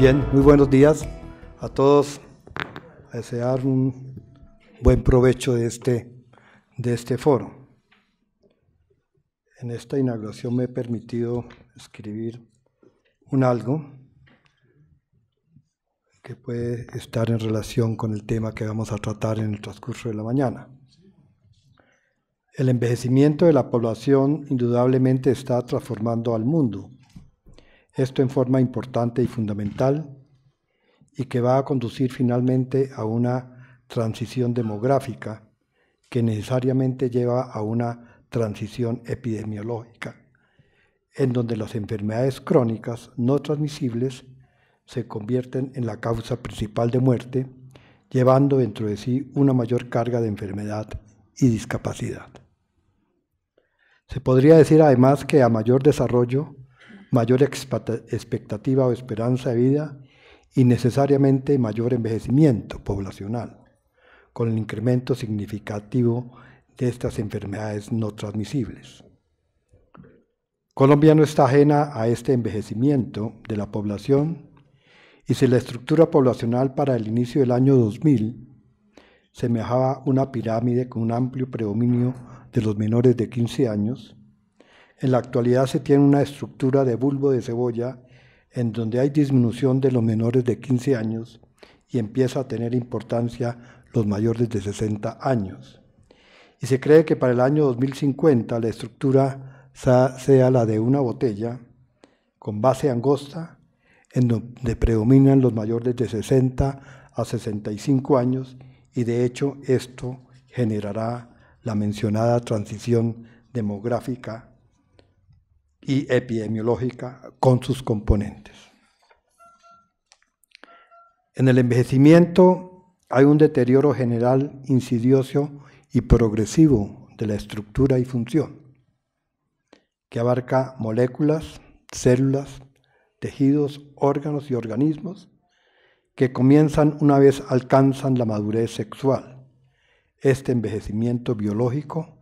bien, muy buenos días a todos. A desear un buen provecho de este, de este foro. En esta inauguración me he permitido escribir un algo que puede estar en relación con el tema que vamos a tratar en el transcurso de la mañana. El envejecimiento de la población indudablemente está transformando al mundo esto en forma importante y fundamental, y que va a conducir finalmente a una transición demográfica que necesariamente lleva a una transición epidemiológica, en donde las enfermedades crónicas no transmisibles se convierten en la causa principal de muerte, llevando dentro de sí una mayor carga de enfermedad y discapacidad. Se podría decir además que a mayor desarrollo, mayor expectativa o esperanza de vida y necesariamente mayor envejecimiento poblacional, con el incremento significativo de estas enfermedades no transmisibles. Colombia no está ajena a este envejecimiento de la población y si la estructura poblacional para el inicio del año 2000 semejaba una pirámide con un amplio predominio de los menores de 15 años, en la actualidad se tiene una estructura de bulbo de cebolla en donde hay disminución de los menores de 15 años y empieza a tener importancia los mayores de 60 años. Y se cree que para el año 2050 la estructura sea la de una botella con base angosta, en donde predominan los mayores de 60 a 65 años y de hecho esto generará la mencionada transición demográfica y epidemiológica con sus componentes. En el envejecimiento hay un deterioro general insidioso y progresivo de la estructura y función, que abarca moléculas, células, tejidos, órganos y organismos que comienzan una vez alcanzan la madurez sexual. Este envejecimiento biológico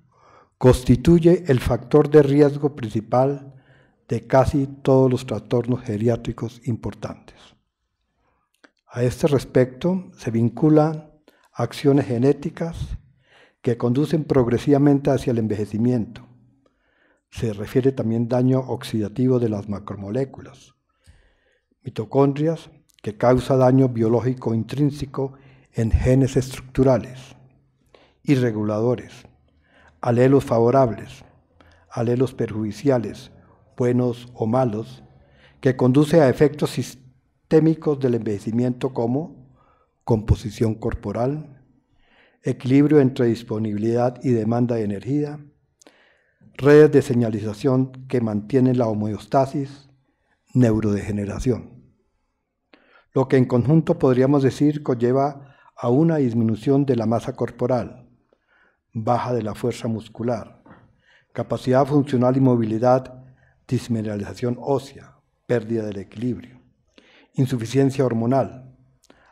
constituye el factor de riesgo principal de casi todos los trastornos geriátricos importantes. A este respecto se vinculan acciones genéticas que conducen progresivamente hacia el envejecimiento. Se refiere también daño oxidativo de las macromoléculas, mitocondrias, que causa daño biológico intrínseco en genes estructurales y reguladores, alelos favorables, alelos perjudiciales, buenos o malos, que conduce a efectos sistémicos del envejecimiento como composición corporal, equilibrio entre disponibilidad y demanda de energía, redes de señalización que mantienen la homeostasis, neurodegeneración. Lo que en conjunto podríamos decir conlleva a una disminución de la masa corporal, baja de la fuerza muscular, capacidad funcional y movilidad dismineralización ósea, pérdida del equilibrio, insuficiencia hormonal,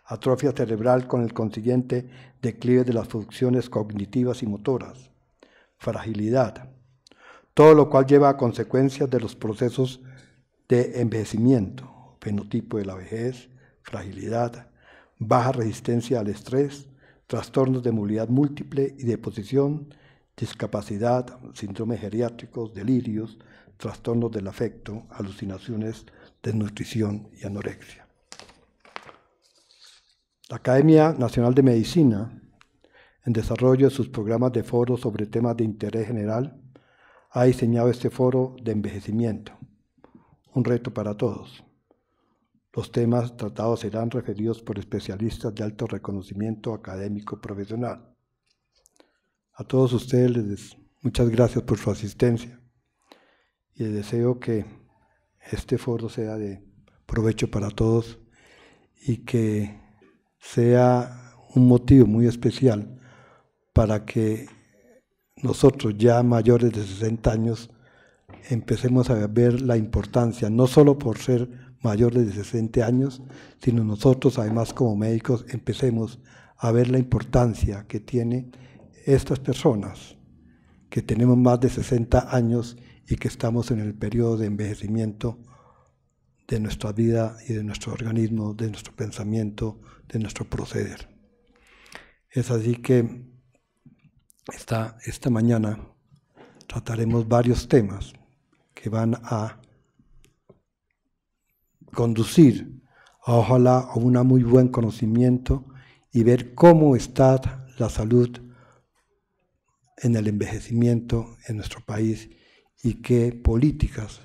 atrofia cerebral con el consiguiente declive de las funciones cognitivas y motoras, fragilidad, todo lo cual lleva a consecuencias de los procesos de envejecimiento, fenotipo de la vejez, fragilidad, baja resistencia al estrés, trastornos de movilidad múltiple y de posición, discapacidad, síndromes geriátricos, delirios, trastornos del afecto, alucinaciones, desnutrición y anorexia. La Academia Nacional de Medicina, en desarrollo de sus programas de foros sobre temas de interés general, ha diseñado este foro de envejecimiento, un reto para todos. Los temas tratados serán referidos por especialistas de alto reconocimiento académico profesional a todos ustedes les muchas gracias por su asistencia y les deseo que este foro sea de provecho para todos y que sea un motivo muy especial para que nosotros ya mayores de 60 años empecemos a ver la importancia, no solo por ser mayores de 60 años, sino nosotros además como médicos empecemos a ver la importancia que tiene estas personas que tenemos más de 60 años y que estamos en el periodo de envejecimiento de nuestra vida y de nuestro organismo, de nuestro pensamiento, de nuestro proceder. Es así que esta, esta mañana trataremos varios temas que van a conducir ojalá a un muy buen conocimiento y ver cómo está la salud en el envejecimiento en nuestro país y qué políticas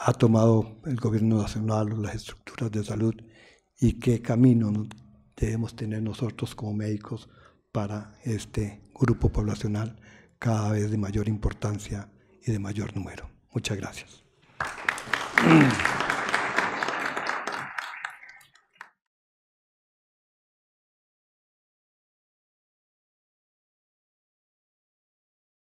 ha tomado el gobierno nacional, las estructuras de salud y qué camino debemos tener nosotros como médicos para este grupo poblacional cada vez de mayor importancia y de mayor número. Muchas gracias.